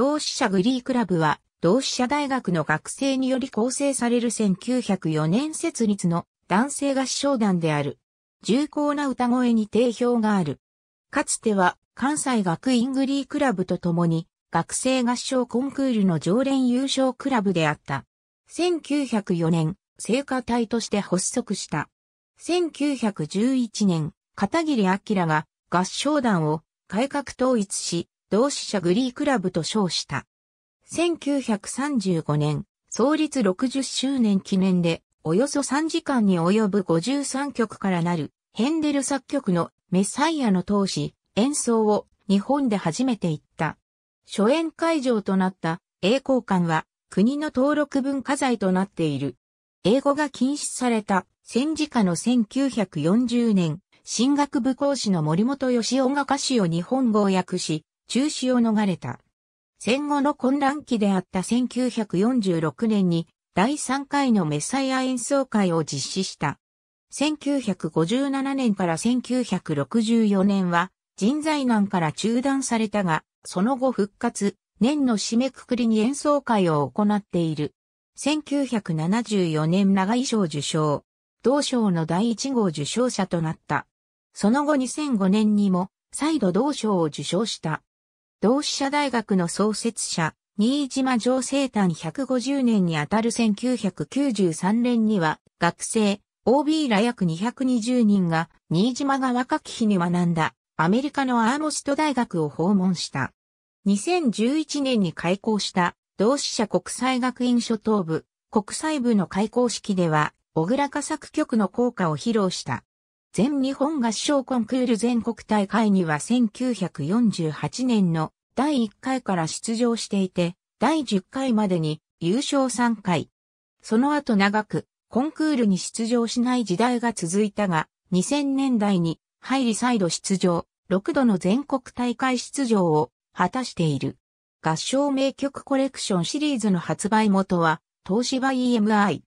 同志社グリークラブは、同志社大学の学生により構成される1904年設立の男性合唱団である。重厚な歌声に定評がある。かつては、関西学院グリークラブと共に、学生合唱コンクールの常連優勝クラブであった。1904年、聖歌隊として発足した。1911年、片桐明が合唱団を改革統一し、同志社グリークラブと称した。1935年、創立60周年記念で、およそ3時間に及ぶ53曲からなる、ヘンデル作曲のメサイアの当時、演奏を日本で初めて行った。初演会場となった栄光館は国の登録文化財となっている。英語が禁止された戦時下の1940年、進学部講師の森本義雄が歌詞を日本語を訳し、中止を逃れた。戦後の混乱期であった1946年に第3回のメサイア演奏会を実施した。1957年から1964年は人材難から中断されたが、その後復活、年の締めくくりに演奏会を行っている。1974年長井賞受賞、同賞の第1号受賞者となった。その後2005年にも再度同賞を受賞した。同志社大学の創設者、新島城生誕150年にあたる1993年には、学生、OB ら約220人が、新島が若き日に学んだ、アメリカのアーモスト大学を訪問した。2011年に開校した、同志社国際学院初等部、国際部の開校式では、小倉佳作曲の効果を披露した。全日本合唱コンクール全国大会には1948年の第1回から出場していて、第10回までに優勝3回。その後長くコンクールに出場しない時代が続いたが、2000年代に入り再度出場、6度の全国大会出場を果たしている。合唱名曲コレクションシリーズの発売元は東芝 EMI。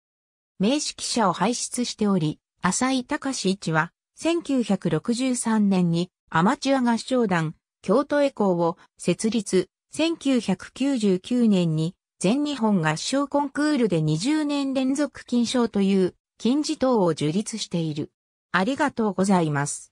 名指揮者を輩出しており、浅井隆一は、1963年にアマチュア合唱団、京都エコーを設立、1999年に全日本合唱コンクールで20年連続金賞という金字塔を樹立している。ありがとうございます。